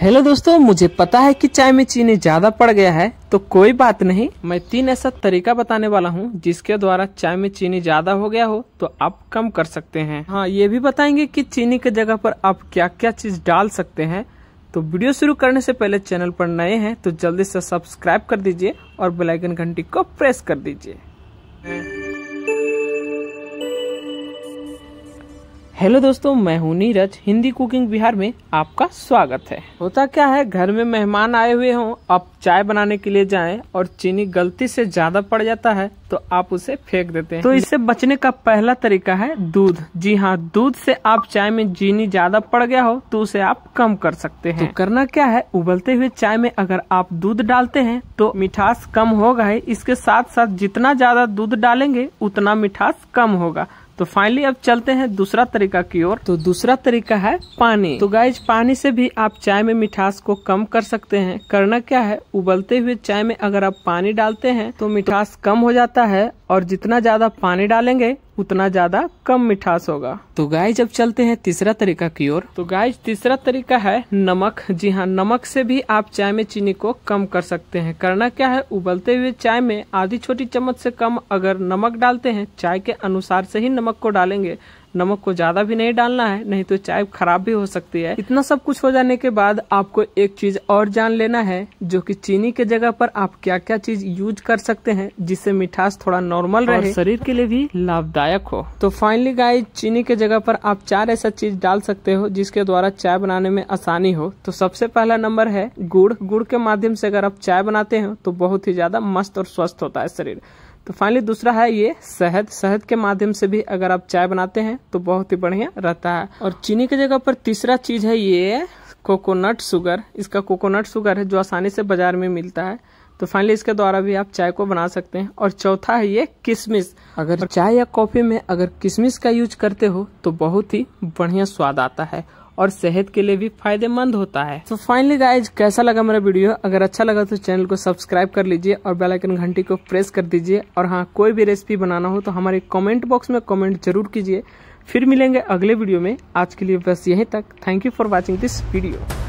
hello दोस्तों मुझे पता है कि चाय में चीनी ज़्यादा पड़ गया है तो कोई बात नहीं मैं तीन ऐसा तरीका बताने वाला हूँ जिसके द्वारा चाय में चीनी ज़्यादा हो गया हो तो आप कम कर सकते हैं हाँ ये भी बताएंगे कि चीनी की जगह पर आप क्या क्या चीज़ डाल सकते हैं तो वीडियो शुरू करने से पहले चैनल पर नए हैं तो जल्दी से सब्सक्राइब कर दीजिए और बेलाइकन घंटी को प्रेस कर दीजिए हेलो दोस्तों मैं हूं नीरज हिंदी कुकिंग बिहार में आपका स्वागत है होता क्या है घर में मेहमान आए हुए हों आप चाय बनाने के लिए जाएं और चीनी गलती से ज्यादा पड़ जाता है तो आप उसे फेंक देते हैं तो इससे बचने का पहला तरीका है दूध जी हाँ दूध से आप चाय में चीनी ज्यादा पड़ गया हो तो उसे आप कम कर सकते हैं तो करना क्या है उबलते हुए चाय में अगर आप दूध डालते हैं तो मिठास कम होगा इसके साथ साथ जितना ज्यादा दूध डालेंगे उतना मिठास कम होगा तो फाइनली अब चलते हैं दूसरा तरीका की ओर तो दूसरा तरीका है पानी तो गाइज पानी से भी आप चाय में मिठास को कम कर सकते हैं करना क्या है उबलते हुए चाय में अगर आप पानी डालते हैं तो मिठास कम हो जाता है और जितना ज्यादा पानी डालेंगे उतना ज्यादा कम मिठास होगा तो गाय जब चलते हैं तीसरा तरीका की ओर तो गाय तीसरा तरीका है नमक जी हाँ नमक से भी आप चाय में चीनी को कम कर सकते हैं करना क्या है उबलते हुए चाय में आधी छोटी चम्मच से कम अगर नमक डालते हैं चाय के अनुसार से ही नमक को डालेंगे नमक को ज्यादा भी नहीं डालना है नहीं तो चाय खराब भी हो सकती है इतना सब कुछ हो जाने के बाद आपको एक चीज और जान लेना है जो कि चीनी के जगह पर आप क्या क्या चीज यूज कर सकते हैं जिससे मिठास थोड़ा नॉर्मल रहे शरीर के लिए भी लाभदायक हो तो फाइनली गाय चीनी के जगह पर आप चार ऐसा चीज डाल सकते हो जिसके द्वारा चाय बनाने में आसानी हो तो सबसे पहला नंबर है गुड़ गुड़ के माध्यम से अगर आप चाय बनाते हो तो बहुत ही ज्यादा मस्त और स्वस्थ होता है शरीर तो फाइनली दूसरा है ये शहद शहद के माध्यम से भी अगर आप चाय बनाते हैं तो बहुत ही बढ़िया रहता है और चीनी की जगह पर तीसरा चीज है ये कोकोनट शुगर इसका कोकोनट शुगर है जो आसानी से बाजार में मिलता है तो फाइनली इसके द्वारा भी आप चाय को बना सकते हैं और चौथा है ये किशमिश अगर चाय या कॉफी में अगर किशमिश का यूज करते हो तो बहुत ही बढ़िया स्वाद आता है और सेहत के लिए भी फायदेमंद होता है तो फाइनली गाइज कैसा लगा मेरा वीडियो अगर अच्छा लगा तो चैनल को सब्सक्राइब कर लीजिए और बेलाइकन घंटी को प्रेस कर दीजिए और हाँ कोई भी रेसिपी बनाना हो तो हमारे कॉमेंट बॉक्स में कॉमेंट जरूर कीजिए फिर मिलेंगे अगले वीडियो में आज के लिए बस यहीं तक thank you for watching this video